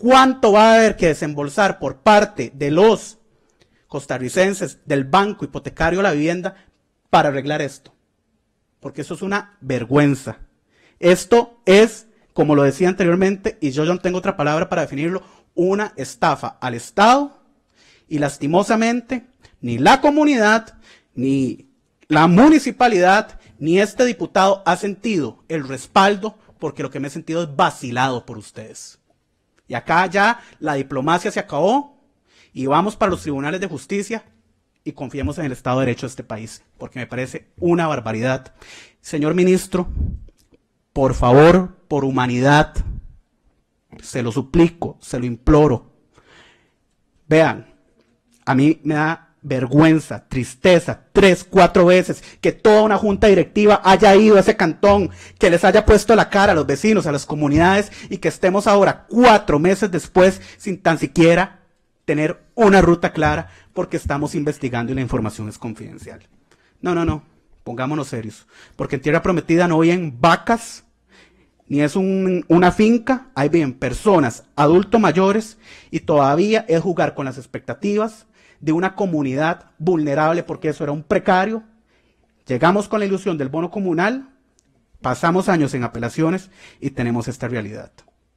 cuánto va a haber que desembolsar por parte de los costarricenses del Banco Hipotecario de la Vivienda para arreglar esto. Porque eso es una vergüenza. Esto es, como lo decía anteriormente, y yo, ya no tengo otra palabra para definirlo, una estafa al Estado y lastimosamente ni la comunidad, ni la municipalidad, ni este diputado ha sentido el respaldo porque lo que me he sentido es vacilado por ustedes. Y acá ya la diplomacia se acabó y vamos para los tribunales de justicia y confiemos en el Estado de Derecho de este país, porque me parece una barbaridad. Señor ministro, por favor, por humanidad, se lo suplico, se lo imploro. Vean, a mí me da vergüenza, tristeza, tres, cuatro veces, que toda una junta directiva haya ido a ese cantón, que les haya puesto la cara a los vecinos, a las comunidades, y que estemos ahora cuatro meses después sin tan siquiera tener una ruta clara, porque estamos investigando y la información es confidencial. No, no, no, pongámonos serios, porque en Tierra Prometida no en vacas, ni es una finca, hay bien personas, adultos mayores, y todavía es jugar con las expectativas de una comunidad vulnerable, porque eso era un precario. Llegamos con la ilusión del bono comunal, pasamos años en apelaciones y tenemos esta realidad.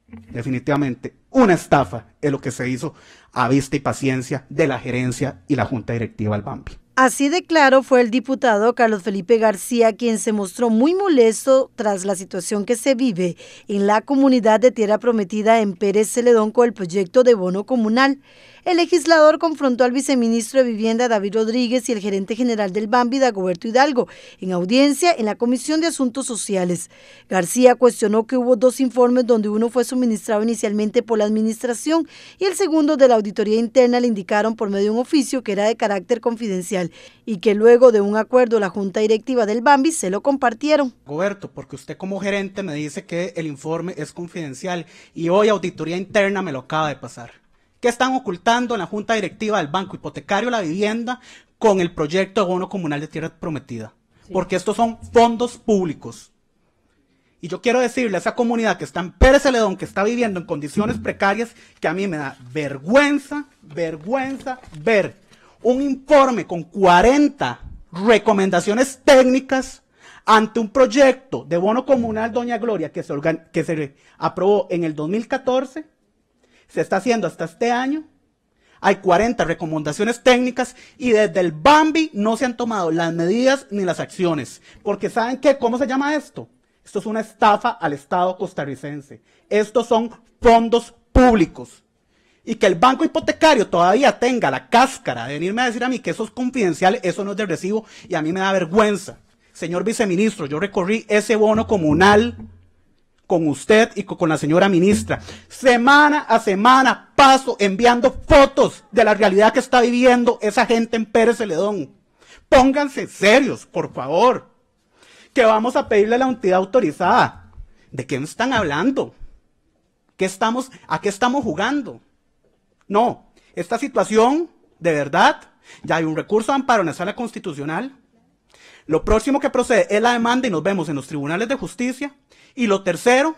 Definitivamente, una estafa es lo que se hizo a vista y paciencia de la gerencia y la junta directiva del Bambi. Así de claro fue el diputado Carlos Felipe García quien se mostró muy molesto tras la situación que se vive en la comunidad de Tierra Prometida en Pérez Celedón con el proyecto de bono comunal. El legislador confrontó al viceministro de Vivienda David Rodríguez y el gerente general del Bambi Dagoberto Hidalgo en audiencia en la Comisión de Asuntos Sociales. García cuestionó que hubo dos informes donde uno fue suministrado inicialmente por la administración y el segundo de la auditoría interna le indicaron por medio de un oficio que era de carácter confidencial y que luego de un acuerdo la Junta Directiva del Bambi se lo compartieron. Roberto, porque usted como gerente me dice que el informe es confidencial y hoy auditoría interna me lo acaba de pasar. ¿Qué están ocultando en la Junta Directiva del Banco Hipotecario La Vivienda con el proyecto de bono comunal de tierra prometida? Porque estos son fondos públicos. Y yo quiero decirle a esa comunidad que está en Pérez Celedón, que está viviendo en condiciones precarias, que a mí me da vergüenza, vergüenza ver un informe con 40 recomendaciones técnicas ante un proyecto de bono comunal Doña Gloria que se, que se aprobó en el 2014, se está haciendo hasta este año, hay 40 recomendaciones técnicas y desde el Bambi no se han tomado las medidas ni las acciones, porque ¿saben qué? ¿Cómo se llama esto? Esto es una estafa al Estado costarricense. Estos son fondos públicos y que el banco hipotecario todavía tenga la cáscara de venirme a decir a mí que eso es confidencial, eso no es de recibo y a mí me da vergüenza. Señor viceministro, yo recorrí ese bono comunal con usted y con la señora ministra. Semana a semana paso enviando fotos de la realidad que está viviendo esa gente en Pérez Celedón. Pónganse serios, por favor. Que vamos a pedirle a la entidad autorizada. ¿De qué me están hablando? ¿Qué estamos, ¿A qué estamos jugando? No, esta situación, de verdad, ya hay un recurso de amparo en la sala constitucional. Lo próximo que procede es la demanda y nos vemos en los tribunales de justicia. Y lo tercero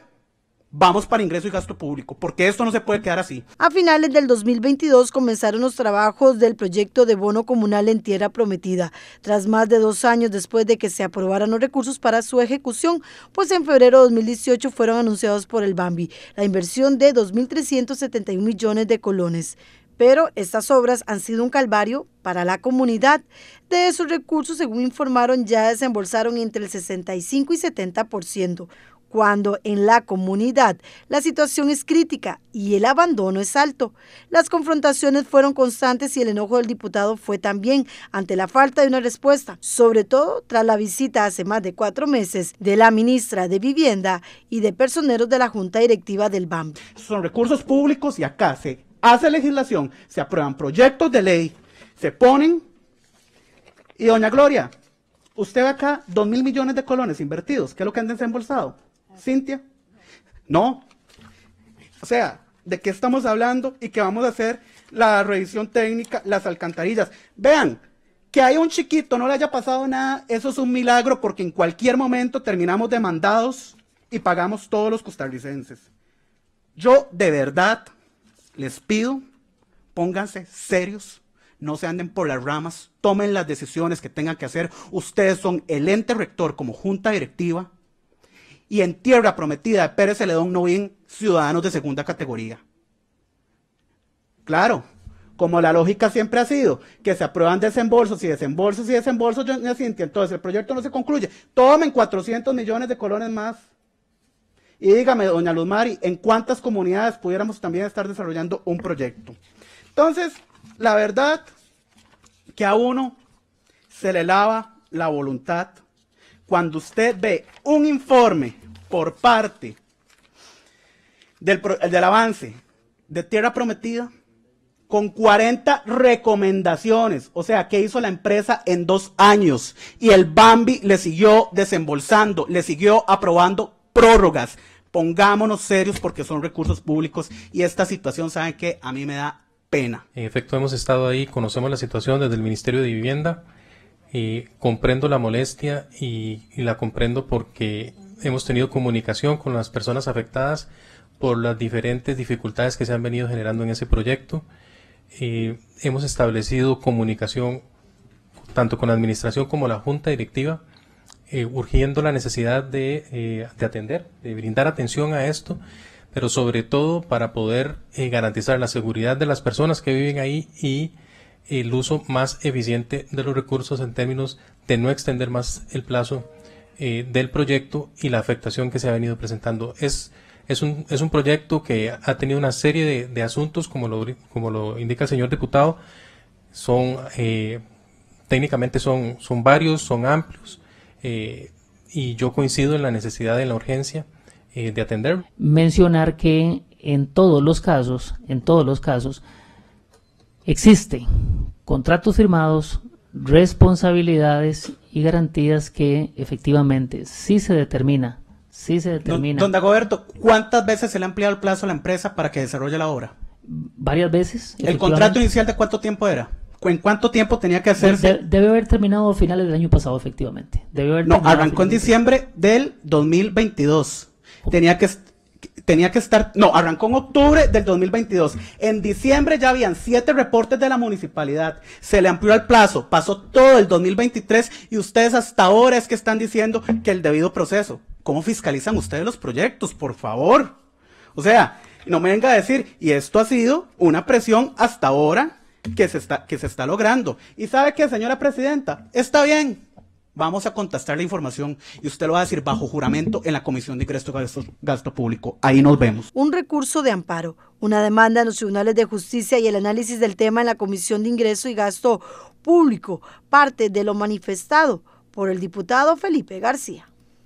Vamos para ingreso y gasto público, porque esto no se puede quedar así. A finales del 2022 comenzaron los trabajos del proyecto de bono comunal en tierra prometida, tras más de dos años después de que se aprobaran los recursos para su ejecución, pues en febrero de 2018 fueron anunciados por el Bambi la inversión de 2.371 millones de colones pero estas obras han sido un calvario para la comunidad. De esos recursos, según informaron, ya desembolsaron entre el 65 y 70%, cuando en la comunidad la situación es crítica y el abandono es alto, las confrontaciones fueron constantes y el enojo del diputado fue también ante la falta de una respuesta, sobre todo tras la visita hace más de cuatro meses de la ministra de Vivienda y de personeros de la Junta Directiva del BAM. Son recursos públicos y acá se hace legislación, se aprueban proyectos de ley, se ponen y doña Gloria, usted acá, dos mil millones de colones invertidos, ¿qué es lo que han desembolsado? Cintia. No. O sea, ¿de qué estamos hablando y que vamos a hacer la revisión técnica, las alcantarillas? Vean, que hay un chiquito no le haya pasado nada, eso es un milagro porque en cualquier momento terminamos demandados y pagamos todos los costarricenses. Yo de verdad les pido, pónganse serios, no se anden por las ramas, tomen las decisiones que tengan que hacer. Ustedes son el ente rector como junta directiva y en tierra prometida de Pérez Celedón no viven ciudadanos de segunda categoría. Claro, como la lógica siempre ha sido, que se aprueban desembolsos y desembolsos y desembolsos, entonces el proyecto no se concluye. Tomen 400 millones de colones más. Y dígame, doña Luz Mari, ¿en cuántas comunidades pudiéramos también estar desarrollando un proyecto? Entonces, la verdad que a uno se le lava la voluntad cuando usted ve un informe por parte del, avance de Tierra Prometida con 40 recomendaciones, o sea, que hizo la empresa en dos años y el Bambi le siguió desembolsando, le siguió aprobando prórrogas. Pongámonos serios porque son recursos públicos y esta situación, ¿saben que A mí me da pena. En efecto, hemos estado ahí, conocemos la situación desde el Ministerio de Vivienda comprendo la molestia y, la comprendo porque hemos tenido comunicación con las personas afectadas por las diferentes dificultades que se han venido generando en ese proyecto. hemos establecido comunicación tanto con la administración como la junta directiva, eh, urgiendo la necesidad eh, de, atender, de brindar atención a esto, pero sobre todo para poder eh, garantizar la seguridad de las personas que viven ahí y el uso más eficiente de los recursos en términos de no extender más el plazo eh, del proyecto y la afectación que se ha venido presentando. Es, es, un, proyecto que ha tenido una serie de, asuntos, como lo, como lo indica el señor diputado, son eh, técnicamente son, son varios, son amplios, eh, y yo coincido en la necesidad de la urgencia de atender. Mencionar que en todos los casos, en todos los casos, Existen contratos firmados, responsabilidades y garantías que efectivamente sí se determina. Sí se determina. Don, Dagoberto, ¿cuántas veces se le ha ampliado el plazo a la empresa para que desarrolle la obra? Varias veces. ¿El contrato inicial de cuánto tiempo era? ¿En cuánto tiempo tenía que hacerse? debe haber terminado a finales del año pasado, efectivamente. Debe haber no, arrancó en diciembre del 2022. Tenía que tenía que estar, no, arrancó en octubre del 2022. En diciembre ya habían siete reportes de la municipalidad. Se le amplió el plazo, pasó todo el 2023 y ustedes hasta ahora es que están diciendo que el debido proceso. ¿Cómo fiscalizan ustedes los proyectos? Por favor. O sea, no me venga a decir, y esto ha sido una presión hasta ahora que se está, que se está logrando. Y sabe que, señora presidenta, está bien, vamos a contestar la información y usted lo va a decir bajo juramento en la Comisión de Ingreso y Gasto Público. Ahí nos vemos. Un recurso de amparo, una demanda en los tribunales de justicia y el análisis del tema en la Comisión de Ingreso y Gasto Público, parte de lo manifestado por el diputado Felipe García.